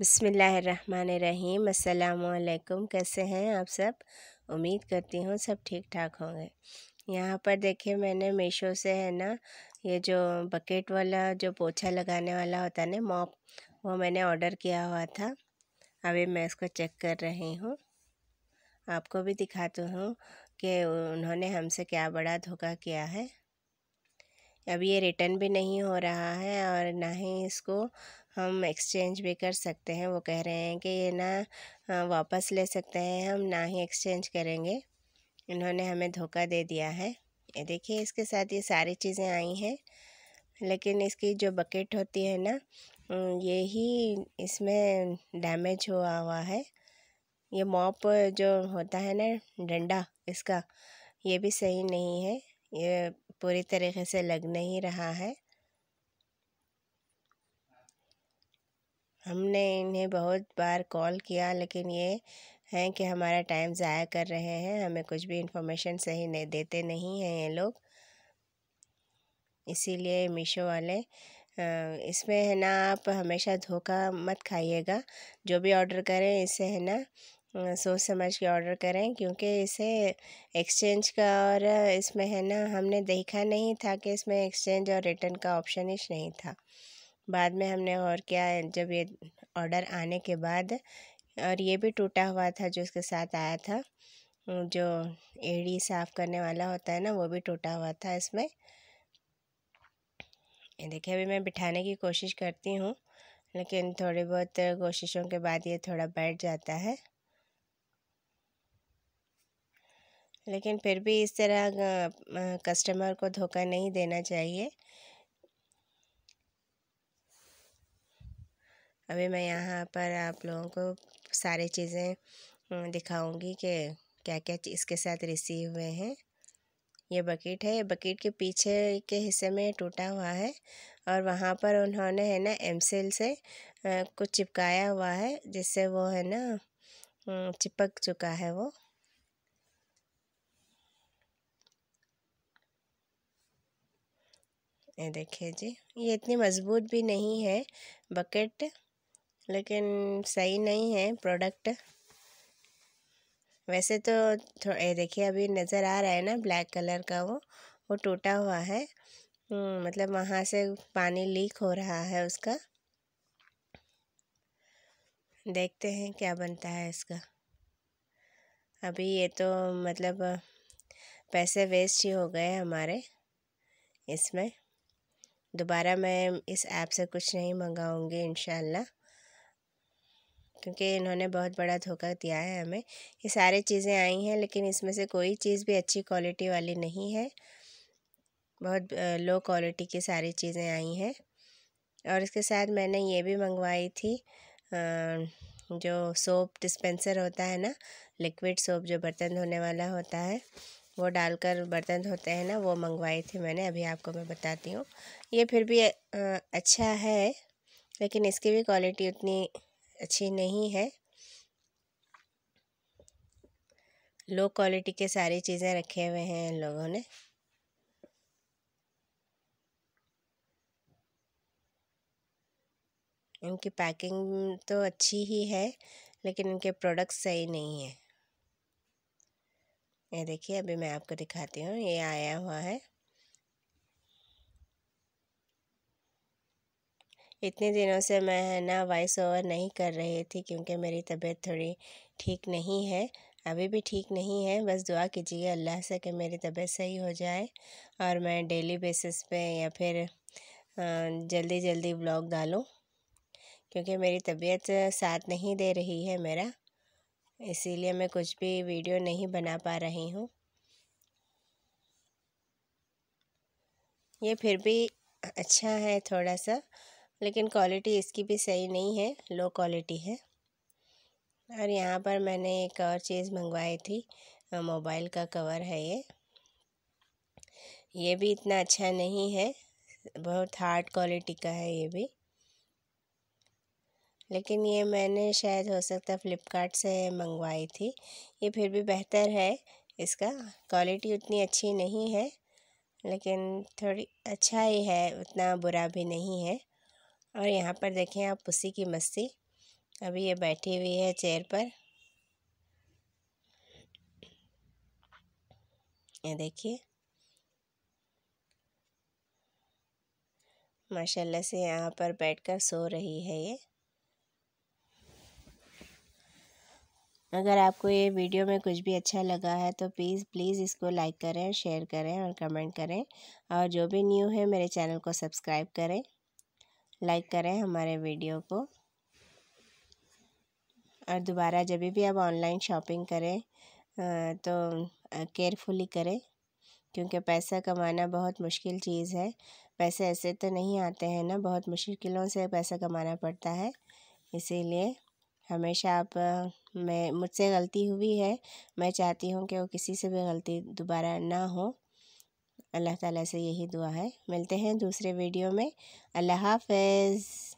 बसमीम अल्लाम कैसे हैं आप सब उम्मीद करती हूँ सब ठीक ठाक होंगे यहाँ पर देखिए मैंने मीशो से है ना ये जो बकेट वाला जो पोछा लगाने वाला होता है ना मॉप वो मैंने ऑर्डर किया हुआ था अभी मैं इसको चेक कर रही हूँ आपको भी दिखाती हूँ कि उन्होंने हमसे क्या बड़ा धोखा किया है अब ये रिटर्न भी नहीं हो रहा है और ना ही इसको हम एक्सचेंज भी कर सकते हैं वो कह रहे हैं कि ये ना वापस ले सकते हैं हम ना ही एक्सचेंज करेंगे इन्होंने हमें धोखा दे दिया है ये देखिए इसके साथ ये सारी चीज़ें आई हैं लेकिन इसकी जो बकेट होती है ना ये ही इसमें डैमेज हुआ हुआ है ये मॉप जो होता है ना डंडा इसका ये भी सही नहीं है ये पूरी तरीके से लग नहीं रहा है हमने इन्हें बहुत बार कॉल किया लेकिन ये हैं कि हमारा टाइम ज़ाया कर रहे हैं हमें कुछ भी इन्फॉर्मेशन सही नहीं देते नहीं हैं ये लोग इसीलिए मीशो वाले इसमें है ना आप हमेशा धोखा मत खाइएगा जो भी ऑर्डर करें इसे है ना सोच समझ के ऑर्डर करें क्योंकि इसे एक्सचेंज का और इसमें है ना हमने देखा नहीं था कि इसमें एक्सचेंज और रिटर्न का ऑप्शन ही नहीं था बाद में हमने और क्या जब ये ऑर्डर आने के बाद और ये भी टूटा हुआ था जो इसके साथ आया था जो एड़ी साफ़ करने वाला होता है ना वो भी टूटा हुआ था इसमें देखिए अभी मैं बिठाने की कोशिश करती हूँ लेकिन थोड़ी बहुत कोशिशों के बाद ये थोड़ा बैठ जाता है लेकिन फिर भी इस तरह कस्टमर को धोखा नहीं देना चाहिए अभी मैं यहाँ पर आप लोगों को सारी चीज़ें दिखाऊंगी कि क्या क्या इसके साथ रिसीव हुए हैं ये बकेट है ये बकेट के पीछे के हिस्से में टूटा हुआ है और वहाँ पर उन्होंने है ना एमसेल से कुछ चिपकाया हुआ है जिससे वो है ना चिपक चुका है वो ये देखिए जी ये इतनी मज़बूत भी नहीं है बकेट लेकिन सही नहीं है प्रोडक्ट वैसे तो थोड़ा देखिए अभी नज़र आ रहा है ना ब्लैक कलर का वो वो टूटा हुआ है हम्म, मतलब वहाँ से पानी लीक हो रहा है उसका देखते हैं क्या बनता है इसका अभी ये तो मतलब पैसे वेस्ट ही हो गए हमारे इसमें दोबारा मैं इस ऐप से कुछ नहीं मंगाऊंगी इन क्योंकि इन्होंने बहुत बड़ा धोखा दिया है हमें ये सारे चीज़ें आई हैं लेकिन इसमें से कोई चीज़ भी अच्छी क्वालिटी वाली नहीं है बहुत लो क्वालिटी की सारी चीज़ें आई हैं और इसके साथ मैंने ये भी मंगवाई थी जो सोप डिस्पेंसर होता है ना लिक्विड सोप जो बर्तन धोने वाला होता है वो डालकर बर्तन धोते हैं ना वो मंगवाई थी मैंने अभी आपको मैं बताती हूँ ये फिर भी अच्छा है लेकिन इसकी भी क्वालिटी उतनी अच्छी नहीं है लो क्वालिटी के सारी चीज़ें रखे हुए हैं इन लोगों ने इनकी पैकिंग तो अच्छी ही है लेकिन इनके प्रोडक्ट सही नहीं है ये देखिए अभी मैं आपको दिखाती हूँ ये आया हुआ है इतने दिनों से मैं है ना वॉइस ओवर नहीं कर रही थी क्योंकि मेरी तबीयत थोड़ी ठीक नहीं है अभी भी ठीक नहीं है बस दुआ कीजिए अल्लाह से कि मेरी तबीयत सही हो जाए और मैं डेली बेसिस पे या फिर जल्दी जल्दी ब्लॉग डालूं क्योंकि मेरी तबीयत साथ नहीं दे रही है मेरा इसीलिए मैं कुछ भी वीडियो नहीं बना पा रही हूँ ये फिर भी अच्छा है थोड़ा सा लेकिन क्वालिटी इसकी भी सही नहीं है लो क्वालिटी है और यहाँ पर मैंने एक और चीज़ मंगवाई थी मोबाइल का कवर है ये ये भी इतना अच्छा नहीं है बहुत हार्ड क्वालिटी का है ये भी लेकिन ये मैंने शायद हो सकता है फ्लिपकार्ट से मंगवाई थी ये फिर भी बेहतर है इसका क्वालिटी उतनी अच्छी नहीं है लेकिन थोड़ी अच्छा ही है उतना बुरा भी नहीं है और यहाँ पर देखें आप पुसी की मस्ती अभी ये बैठी हुई है चेयर पर ये देखिए माशाल्लाह से यहाँ पर बैठकर सो रही है ये अगर आपको ये वीडियो में कुछ भी अच्छा लगा है तो प्लीज़ प्लीज़ इसको लाइक करें शेयर करें और कमेंट करें और जो भी न्यू है मेरे चैनल को सब्सक्राइब करें लाइक करें हमारे वीडियो को और दोबारा जब भी आप ऑनलाइन शॉपिंग करें तो केयरफुली करें क्योंकि पैसा कमाना बहुत मुश्किल चीज़ है पैसे ऐसे तो नहीं आते हैं ना बहुत मुश्किलों से पैसा कमाना पड़ता है इसीलिए हमेशा आप मैं मुझसे गलती हुई है मैं चाहती हूँ कि वो किसी से भी गलती दोबारा ना हो अल्लाह ताला से यही दुआ है मिलते हैं दूसरे वीडियो में अल्लाह हाफिज़